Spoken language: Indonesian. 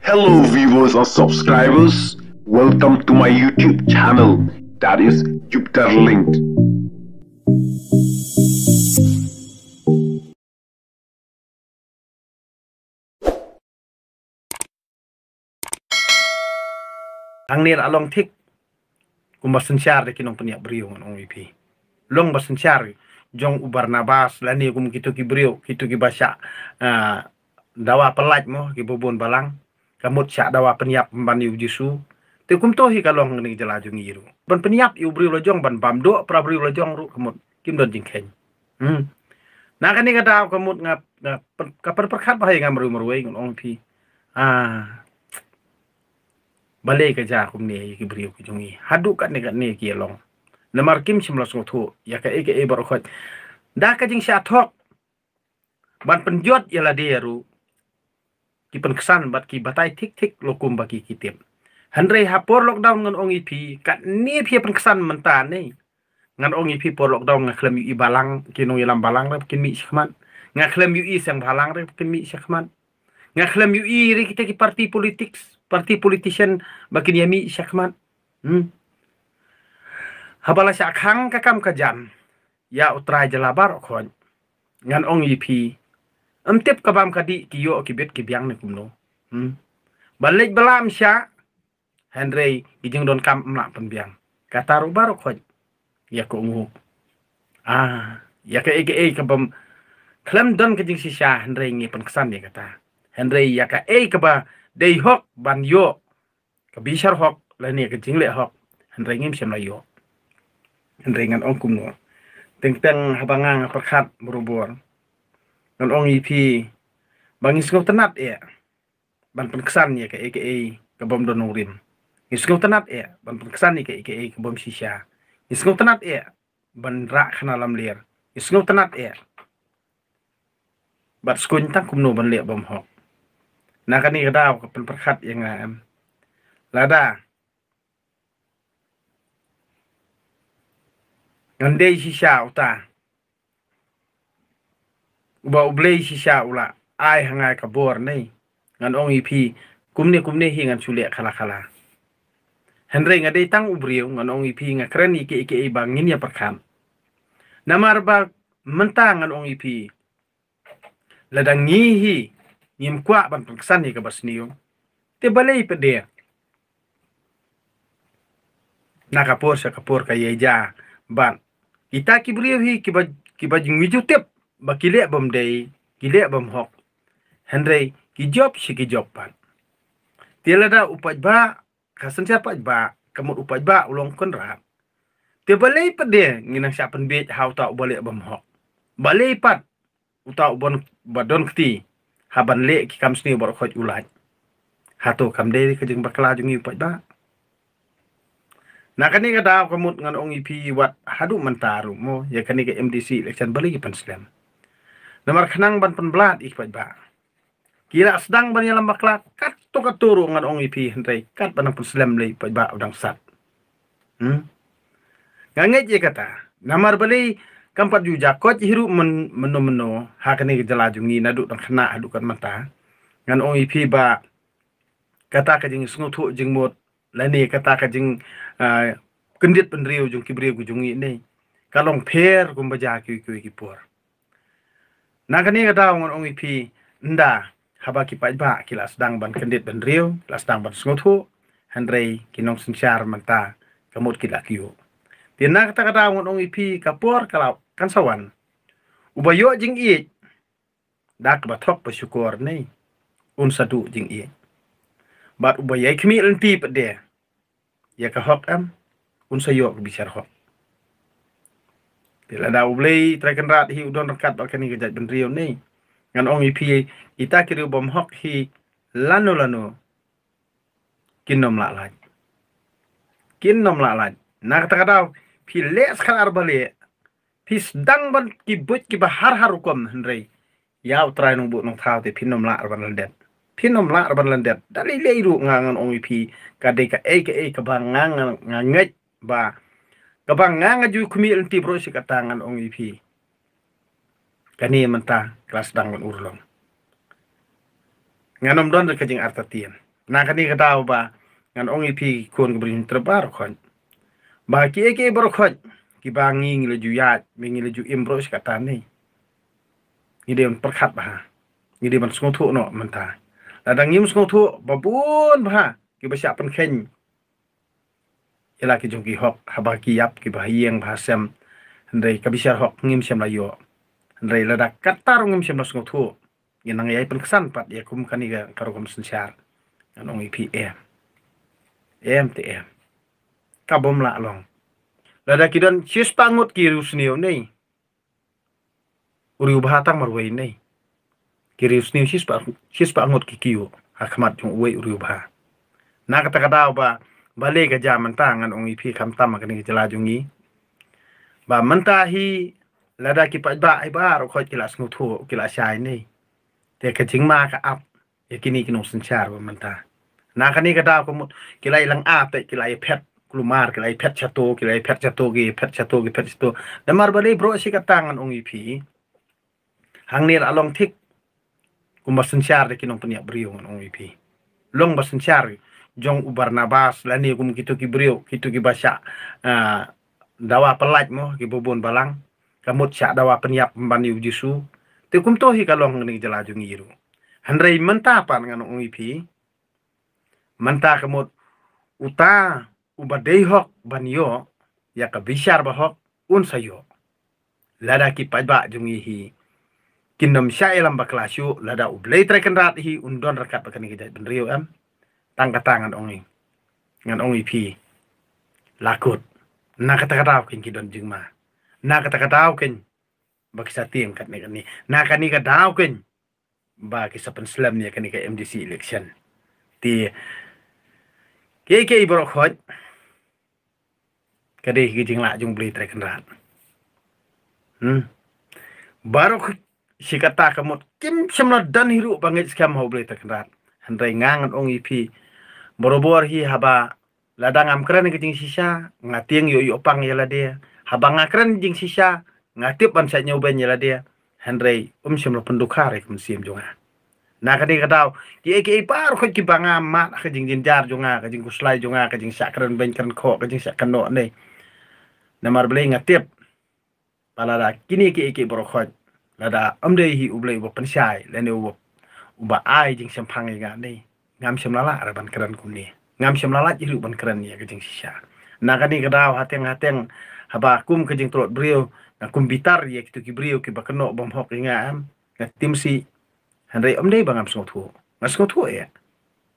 Hello viewers and subscribers, welcome to my YouTube channel that is Jupiter Linked. Ang nir along tik kung basensyari kinong paniak beriyo ng OVP. Long basensyari jong ubar nabas lani kum kitu kibrio, kitu kibasya uh, ah, dawa pelaj mo kibubun balang kamut sya dawa peniap ban yu jisu te kum tohi kalong ni jelaju iru ban peniap yu bri lojong ban bamdo pra lojong ru kamut kim don jingkeng hmm na kan ni kata kamut ngap kapan perkat bahaya ngam ru merwe ngon ong pi ah balai kerja kum ni ki bri ku jungi hadu kat ni kat ni ki long namar kim simlas ngotu ya ka e ke e barokhat da ka jing sya thok ban penjot ialah dia ru ki penkesan bat ki batai tik tik lokum baki kitip hanre hapor lockdown ngan ongi pi kat ni pi penkesan mentan ni ngan ongi pi por lockdown ngan klem i balang ki nong ilam balang rep kin mi sikman ngan klem i sang balang rep kin mi sikman ngan klem i ri kita ki parti politik parti politician bakin yami sikman hmm habala sakhang kakam kajam ya utra jalabar khon ngan ongi pi Em tip kabam kadi ki yo ki bet ki biang ne kumno. Hmm. Balik belam sya Henry ijeng don kam mlak pembiang. Kata rubarok khoj. Ya ko ngu. Ah, ya ke ege e kabam klem don kejing si sya Henry ngi pen kesan ya kata. Henry ya ka e kaba dei hok ban yo. Kebisar hok la lani kejing le hok. Henry ngim syam la yo. Henry ngan ongkum no. Teng-teng habangang perkhat berubur ong EP bang isko tenat ya ban penkesan ya ke EKE ke bom donurin isko tenat ya ban penkesan ya ke EKE ke bom sisha, isko tenat ya ban rak kenalam lam lir isko tenat ya bat skun tak kumno ban lir bom hok nah kan ni kada ke pen perkat yang ngam lada ngandei sisha utah ba ublei shi sha ula ai hanga ka bor nei ngan ong ipi kumne kumne hi ngan chule khala khala henre nga dei tang ubri ngan ong ipi nga kreni ke ke i bangin ya perkam namar ba mentang ngan ong ipi ladang hi nyim kwa ban paksan ni ka basniu te balei pede na por sa kapor ka ja ban kita kibriu hi ki ba jingwi jutep ba kile bom dei kile bom hok henrei ki job si ki job pan tielada upaj ba kasan sia paj ba kamut upaj ba ulong kon ra te bale pat de ngina sia pen hau ta bale bom hok bale pat utau bon badon kti haban le ki kam sni bor khoj ulaj hato kam dei ke jeng bakla upaj ba Nah kini kita kata kamut ngan ong ipi wat hadu mentaru mo ya kini ke MDC election balik pan slam. Namar kenang ban penbelat ikbat ba. Kira sedang ban yalam bakla kat to katuru ngan ong ipi hentai kat ban pun selam lei ikbat ba udang sat. Hmm? Ngangai je kata. Namar beli kampat juga kot hiru men hak meno gejala jungi naduk dan kena adukan mata. Ngan ong ipi ba kata ka jing sungutu jing mot lani kata ka jing kendit pendriu jung kibriu jungi nei kalong per kumbaja ki ki ki nakani kita ngon ong ipi nda haba ki pai ba ki ban kendit ban riu kilas dang ban sengutu handrei kinong singsyar kemud kamut ki lakiu tina kita kata ngon ong ipi kapur kalau kansawan ubayo jing i dak pa bersyukur nei un sadu jing i bat ubayai kmi lenti pede ya ka hok am un sayo bisyar hok Tila da ublei trekan rat hi udon rekat bakan hi gejat benrio ni. Ngan ong ipi ita kiri bom hok hi lanu lanu. Kinom la laj. Kinom la laj. Nah kata kata pi les kan arbale. Pi sedang ban kibut kiba har har hukum hendrei. Yau trai nung buk nung tau te pinom la arban lendet. Pinom la arban lendet. Dali leiru ngangan ong ipi kadeka eka eka ba ngangan ba. Kabang nga nga ju kumi enti bro si katangan ong ipi e kani menta kelas dangon urlong nganom don de kajing artatian na kani kata ba ngan ong ipi e kon gabrin terbar kon ba ki eke bro kon ki bangi ngile ju yat mingile ju imbro si katani ngide perkat ngide man sungtu no menta ladang yim sungutu babun ba ki basiapan khen ela ki jogi hok haba ki yap ki bahasem ka bisar hok ngim sem la yo ndrei la dak katar ngim sem la sngot yenang yai pen kesan pat ya kum kani ga karo kom sensiar anong ipi em em te em kabom la long la dak kidan sis pangut ki rusniu nei uriu bahatang marwai nei ki rusniu sis pa sis pangut ki kiu hakmat jong uwe uriu bah na kata kata ba บาลีกจามันต่างันองค์พีคำตั้มกันในกิจลาจุงนี้บามันตาฮีและได้กิปัจบาไอบ้าเราคอยกิลาสงทูกิลาชายนี่แต่กระจิงมากะอับอย่ากินนี่กิน่งสัญชาติบามันตา นาคันนี้ก็ดาวก็หมดกิไลลังอาแต่กิไลเพชรกลุ่มาร์กิไลเพชรชะโตกิไลเพชรชะโตกิเพชรชะโตกิเพชรชะโตแต่มารบาลีโปรชิกต่างกันองค์พีหางเนี่ยาลองทิกกุมบัสนชาติกินองปเนียบริวกันองค์พีลองบัสนชาติ jong la ni kum kitu ki brio kitu ki baca uh, ah, dawa pelat mo ki bubun balang kamut sya dawa penyap pembani ujisu te kum tohi kalong ning jelajung iru handrei menta pan ngan ung ipi menta kamut uta ubadei hok banyo ya ka bishar bahok un sayo lada ki jungihi, jungi hi kinam sya elam baklasyu lada ublay trekendrat hi undon rekat bakan kita em. am tangkatangan ongi ngan ongi pi lakut na katakataw kin kidon jing ma na katakataw kin bakisa team kat ni kani na kani ka daw kin baki sa panslam niya kani ka MDC election ti KK borok hoj kadi kijing la jung beli trek rat hmm barok sikata kamot kim semna dan hiru bangit skam ho beli terkenal, rat handai ngangan ong ipi borobor hi haba ladang am kran ke jing sisa ngatiang yo yo pang yala dia haba ngakran jing sisa ngatip pan sa nyoben yala dia Henry um sim lo pendukare kum sim jonga na kadi tau ki e ki e par ko ki banga ma ka jing jing jar jonga ka jing kuslai jonga ka jing sakran ben kan ko ka jing ne na mar blei ngatip palada kini ki e ki borokhot lada um dei hi ublei bo leni lene uba ai jing sempang ga nei ngam shimlala araban kum kuni ngam shimlala jiru ban keran ya kejeng sisa na kani kedau hateng hateng haba kum kejeng trot brio na kum bitar ya kitu ki brio ki bakeno bom hok ringa am na tim si hanrei om dei bangam sotu ho ngas kot ya